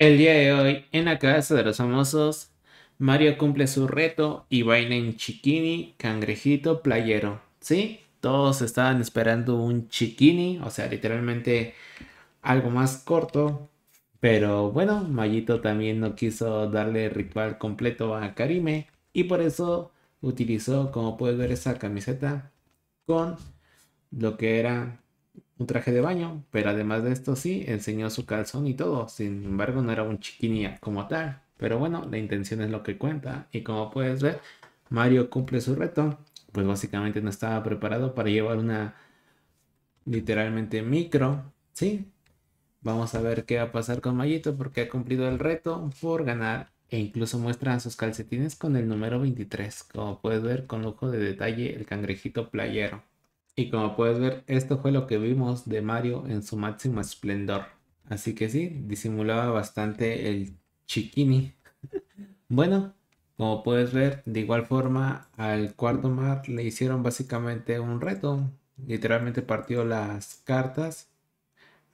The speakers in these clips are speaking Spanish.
El día de hoy, en la casa de los famosos, Mario cumple su reto y baila en chiquini, cangrejito, playero. ¿Sí? Todos estaban esperando un chiquini, o sea, literalmente algo más corto. Pero bueno, Mayito también no quiso darle ritual completo a Karime y por eso utilizó, como puedes ver, esa camiseta con lo que era un traje de baño, pero además de esto sí, enseñó su calzón y todo, sin embargo no era un chiquinía como tal, pero bueno, la intención es lo que cuenta y como puedes ver, Mario cumple su reto, pues básicamente no estaba preparado para llevar una literalmente micro, ¿sí? Vamos a ver qué va a pasar con Mayito porque ha cumplido el reto por ganar e incluso muestran sus calcetines con el número 23, como puedes ver con lujo de detalle el cangrejito playero. Y como puedes ver, esto fue lo que vimos de Mario en su máximo esplendor. Así que sí, disimulaba bastante el chiquini. bueno, como puedes ver, de igual forma al cuarto mar le hicieron básicamente un reto. Literalmente partió las cartas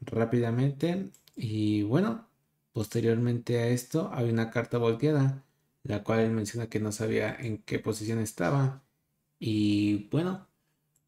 rápidamente. Y bueno, posteriormente a esto había una carta volteada, la cual él menciona que no sabía en qué posición estaba. Y bueno,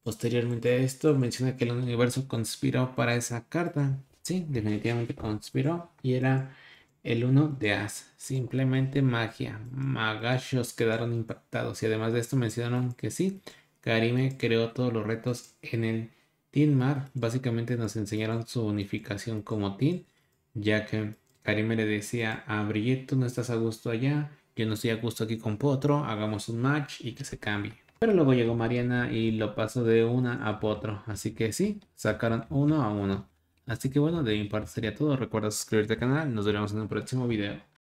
Posteriormente a esto, menciona que el universo conspiró para esa carta. Sí, definitivamente conspiró y era el uno de As. Simplemente magia. Magashos quedaron impactados y además de esto mencionaron que sí, Karime creó todos los retos en el Team Mar. Básicamente nos enseñaron su unificación como tin ya que Karime le decía a Brigitte, tú no estás a gusto allá, yo no estoy a gusto aquí con Potro, hagamos un match y que se cambie. Pero luego llegó Mariana y lo pasó de una a otro. Así que sí, sacaron uno a uno. Así que bueno, de mi parte sería todo. Recuerda suscribirte al canal. Nos veremos en un próximo video.